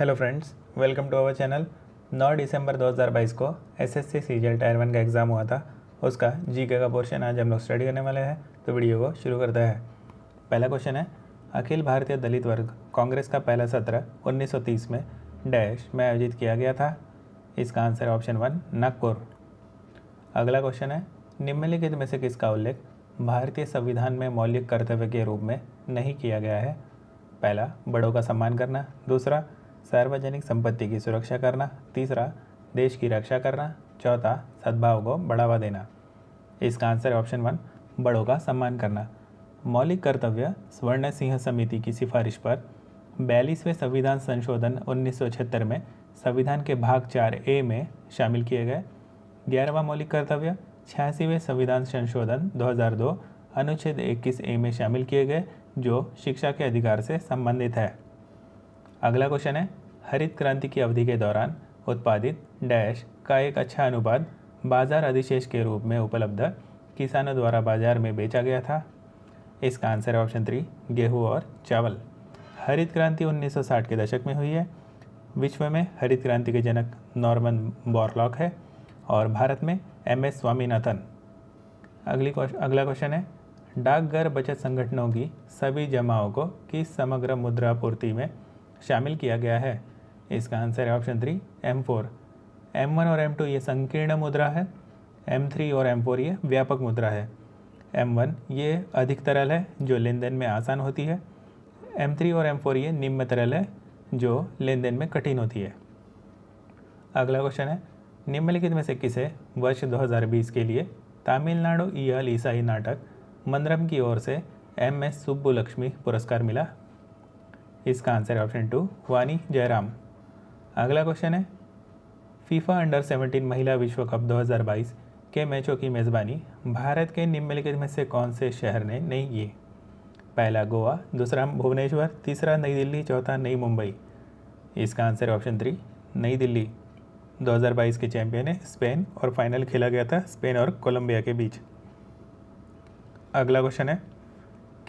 hello friends welcome to our channel 9 दिसंबर 2022 को SSC सीजियर टायर वन का एग्ज़ाम हुआ था उसका जीके का पोर्शन आज हम लोग स्टडी करने वाले हैं तो वीडियो को शुरू करते हैं पहला क्वेश्चन है अखिल भारतीय दलित वर्ग कांग्रेस का पहला सत्र 1930 में डैश में आयोजित किया गया था इसका आंसर ऑप्शन वन नागपुर अगला क्वेश्चन है निम्नलिखित में से किसका उल्लेख भारतीय संविधान में मौलिक कर्तव्य के रूप में नहीं किया गया है पहला बड़ों का सम्मान करना दूसरा सार्वजनिक संपत्ति की सुरक्षा करना तीसरा देश की रक्षा करना चौथा सद्भाव को बढ़ावा देना इसका आंसर ऑप्शन वन बड़ों का सम्मान करना मौलिक कर्तव्य स्वर्ण सिंह समिति की सिफारिश पर बयालीसवें संविधान संशोधन 1976 में संविधान के भाग चार ए में शामिल किए गए ग्यारहवा मौलिक कर्तव्य छियासीवें संविधान संशोधन 2002 अनुच्छेद 21 ए में शामिल किए गए जो शिक्षा के अधिकार से संबंधित है अगला क्वेश्चन है हरित क्रांति की अवधि के दौरान उत्पादित डैश का एक अच्छा अनुपात बाजार अधिशेष के रूप में उपलब्ध किसानों द्वारा बाजार में बेचा गया था इसका आंसर है ऑप्शन थ्री गेहूँ और चावल हरित क्रांति 1960 के दशक में हुई है विश्व में हरित क्रांति के जनक नॉर्मन बॉरलॉक है और भारत में एम एस स्वामीनाथन अगली क्वेश्चन अगला क्वेश्चन है डाकघर बचत संगठनों की सभी जमाओं को किस समग्र मुद्रापूर्ति में शामिल किया गया है इसका आंसर है option three M four M one और एम टू ये संकीर्ण मुद्रा है एम थ्री और एम फोर ये व्यापक मुद्रा है एम वन ये अधिक तरल है जो लेन देन में आसान होती है एम थ्री और एम फोर ये निम्न तरल है जो लेन देन में कठिन होती है अगला क्वेश्चन है निम्नलिखित में से किसे वर्ष 2020 के लिए तमिलनाडु ईयल ईसाई नाटक मंदरम की ओर से एम एस सुब्बुलक्ष्मी पुरस्कार मिला इसका आंसर है ऑप्शन टू वानी जयराम अगला क्वेश्चन है फीफा अंडर 17 महिला विश्व कप 2022 के मैचों की मेज़बानी भारत के निम्नलिखित में से कौन से शहर ने नहीं की पहला गोवा दूसरा भुवनेश्वर तीसरा नई दिल्ली चौथा नई मुंबई इसका आंसर है ऑप्शन थ्री नई दिल्ली 2022 के चैंपियन है स्पेन और फाइनल खेला गया था स्पेन और कोलंबिया के बीच अगला क्वेश्चन है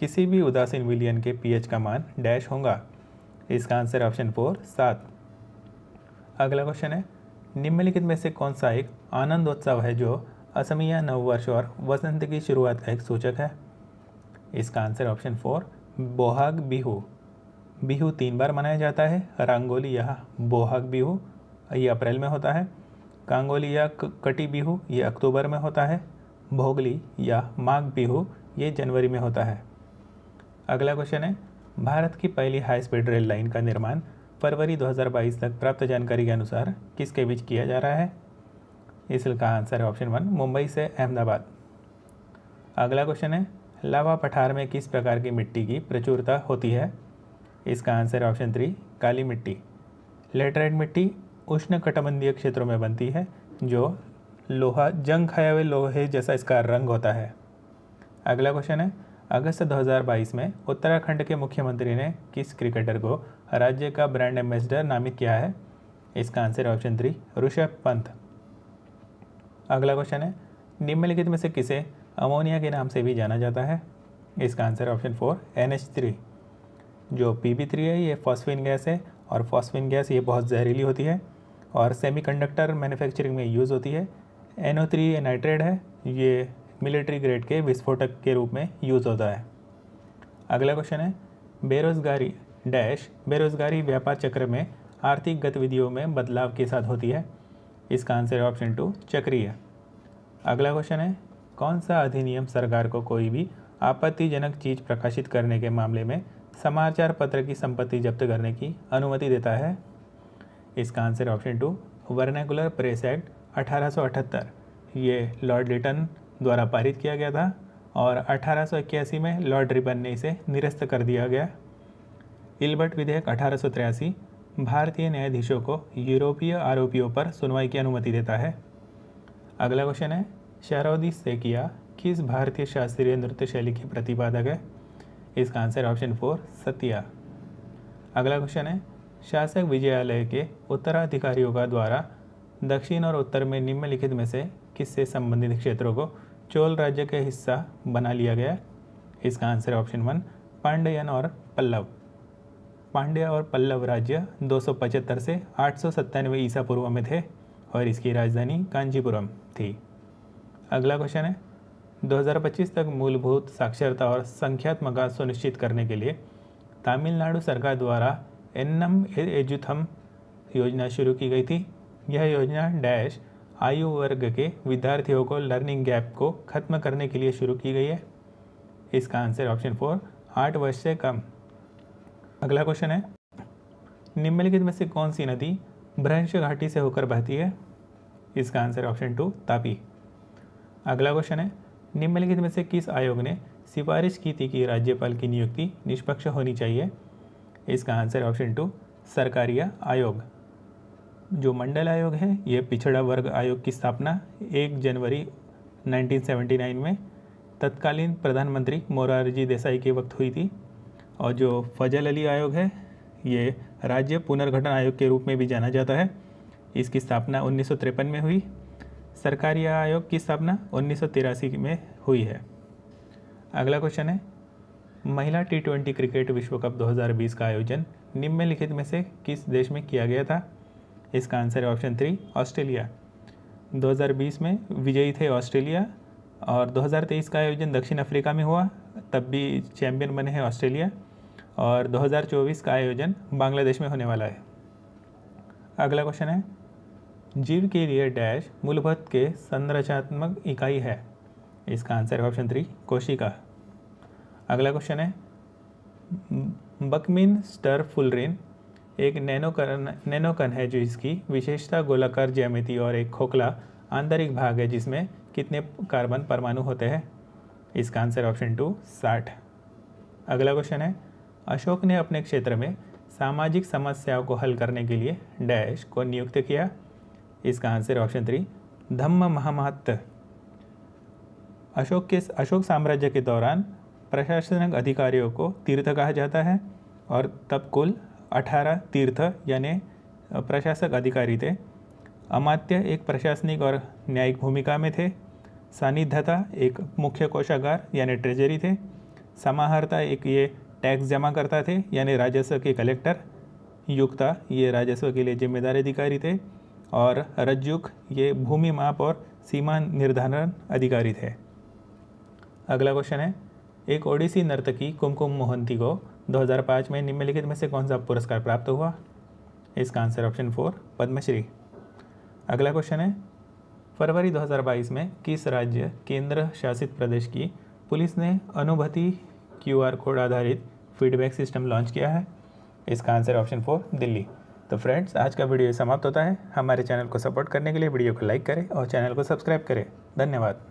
किसी भी उदासीन विलियन के पीएच का मान डैश होगा इसका आंसर ऑप्शन फोर सात अगला क्वेश्चन है निम्नलिखित में से कौन सा एक आनंदोत्सव है जो असमिया नववर्ष और वसंत की शुरुआत का एक सूचक है इसका answer option four Bohag Bihu Bihu तीन बार मनाया जाता है रंगोली यह बोहाग बिहू ये अप्रैल में होता है कांगोली या कटी बिहू ये अक्टूबर में होता है भोगली या माघ बिहू ये जनवरी में होता है अगला क्वेश्चन है भारत की पहली हाई स्पीड रेल लाइन का निर्माण फरवरी 2022 तक प्राप्त जानकारी के अनुसार किसके बीच किया जा रहा है इसका आंसर है ऑप्शन वन मुंबई से अहमदाबाद अगला क्वेश्चन है लावा पठार में किस प्रकार की मिट्टी की प्रचुरता होती है इसका आंसर है ऑप्शन थ्री काली मिट्टी लेटराइट मिट्टी उष्ण कटबंधीय क्षेत्रों में बनती है जो लोहा जंग खाए हुए लोहे जैसा इसका रंग होता है अगला क्वेश्चन है अगस्त 2022 में उत्तराखंड के मुख्यमंत्री ने किस क्रिकेटर को राज्य का ब्रांड एम्बेसडर नामित किया है इसका answer option three Rishabh Pant अगला क्वेश्चन है निम्नलिखित में से किसे अमोनिया के नाम से भी जाना जाता है इसका answer option four N H three जो पी बी थ्री है ये फॉस्फिन गैस है और फॉस्फिन गैस ये बहुत जहरीली होती है और सेमीकंडक्टर मैन्युफैक्चरिंग में यूज़ होती है एन ओ थ्री ये नाइट्रेट है ये मिलिट्री ग्रेड के विस्फोटक के रूप में यूज़ होता है अगला क्वेश्चन है बेरोजगारी डैश बेरोजगारी व्यापार चक्र में आर्थिक गतिविधियों में बदलाव के साथ होती है इसका आंसर है ऑप्शन टू चक्रीय अगला क्वेश्चन है कौन सा अधिनियम सरकार को कोई भी आपत्तिजनक चीज प्रकाशित करने के मामले में समाचार पत्र की संपत्ति जब्त करने की अनुमति देता है इसका answer option two vernacular press act अठहत्तर ये लॉर्ड लिटन द्वारा पारित किया गया था और अठारह में लॉर्ड रिबन ने इसे निरस्त कर दिया गया इल्बर्ट विधेयक अठारह भारतीय न्यायाधीशों को यूरोपीय आरोपियों पर सुनवाई की अनुमति देता है अगला क्वेश्चन है शहरौदी सेकिया किस भारतीय शास्त्रीय नृत्य शैली के प्रतिपादक है इसका आंसर ऑप्शन फोर सतिया अगला क्वेश्चन है शासक विजयालय के उत्तराधिकारियों का द्वारा दक्षिण और उत्तर में निम्नलिखित में से किससे संबंधित क्षेत्रों को चोल राज्य का हिस्सा बना लिया गया इसका आंसर ऑप्शन वन पांड्यन और पल्लव पांड्य और पल्लव राज्य दो से आठ सौ ईसा पूर्व में थे और इसकी राजधानी कांचीपुरम थी अगला क्वेश्चन है 2025 तक मूलभूत साक्षरता और संख्यात्मक सुनिश्चित करने के लिए तमिलनाडु सरकार द्वारा एन्नम एजुथम योजना शुरू की गई थी यह योजना डैश आयु वर्ग के विद्यार्थियों को लर्निंग गैप को खत्म करने के लिए शुरू की गई है इसका आंसर ऑप्शन फोर आठ वर्ष से कम अगला क्वेश्चन है निम्नलिखित में से कौन सी नदी भ्रंश घाटी से होकर बहती है इसका आंसर ऑप्शन टू तापी अगला क्वेश्चन है निम्नलिखित में से किस आयोग ने सिफारिश की थी कि राज्यपाल की नियुक्ति निष्पक्ष होनी चाहिए इसका आंसर ऑप्शन टू सरकारिया आयोग जो मंडल आयोग है ये पिछड़ा वर्ग आयोग की स्थापना 1 जनवरी 1979 में तत्कालीन प्रधानमंत्री मोरारजी देसाई के वक्त हुई थी और जो फजल अली आयोग है ये राज्य पुनर्गठन आयोग के रूप में भी जाना जाता है इसकी स्थापना उन्नीस में हुई सरकारी आयोग की स्थापना उन्नीस में हुई है अगला क्वेश्चन है महिला टी ट्वेंटी क्रिकेट विश्व कप 2020 का आयोजन निम्नलिखित में से किस देश में किया गया था इसका आंसर है ऑप्शन थ्री ऑस्ट्रेलिया 2020 में विजयी थे ऑस्ट्रेलिया और 2023 का आयोजन दक्षिण अफ्रीका में हुआ तब भी चैम्पियन बने हैं ऑस्ट्रेलिया और 2024 का आयोजन बांग्लादेश में होने वाला है अगला क्वेश्चन है जीव के लिए डैश मूलभूत के संरचनात्मक इकाई है इसका आंसर है ऑप्शन थ्री कोशिका अगला क्वेश्चन है बकमिन स्टर फुलरिन एक नैनोकन नैनोकन है जो इसकी विशेषता गोलाकार ज्यामिति और एक खोखला आंतरिक भाग है जिसमें कितने कार्बन परमाणु होते हैं इसका आंसर ऑप्शन टू साठ अगला क्वेश्चन है अशोक ने अपने क्षेत्र में सामाजिक समस्याओं को हल करने के लिए डैश को नियुक्त किया इसका आंसर ऑप्शन थ्री धम्म महामहत्व अशोक के अशोक साम्राज्य के दौरान प्रशासनिक अधिकारियों को तीर्थ कहा जाता है और तब कुल अठारह तीर्थ यानी प्रशासक अधिकारी थे अमात्य एक प्रशासनिक और न्यायिक भूमिका में थे सानिध्यता एक मुख्य कोषागार यानी ट्रेजरी थे समाहर्ता एक ये टैक्स जमा करता थे यानी राजस्व के कलेक्टर युक्ता ये राजस्व के लिए जिम्मेदार अधिकारी थे और रज्जुक ये भूमि माप और सीमा निर्धारण अधिकारी थे अगला क्वेश्चन है एक ओडिसी नर्तकी कुमकुम मोहंती को 2005 में निम्नलिखित में से कौन सा पुरस्कार प्राप्त हुआ इसका आंसर ऑप्शन फोर पद्मश्री अगला क्वेश्चन है फरवरी 2022 में किस राज्य केंद्र शासित प्रदेश की पुलिस ने अनुभूति क्यूआर कोड आधारित फीडबैक सिस्टम लॉन्च किया है इसका आंसर ऑप्शन फोर दिल्ली तो फ्रेंड्स आज का वीडियो समाप्त होता है हमारे चैनल को सपोर्ट करने के लिए वीडियो को लाइक करें और चैनल को सब्सक्राइब करें धन्यवाद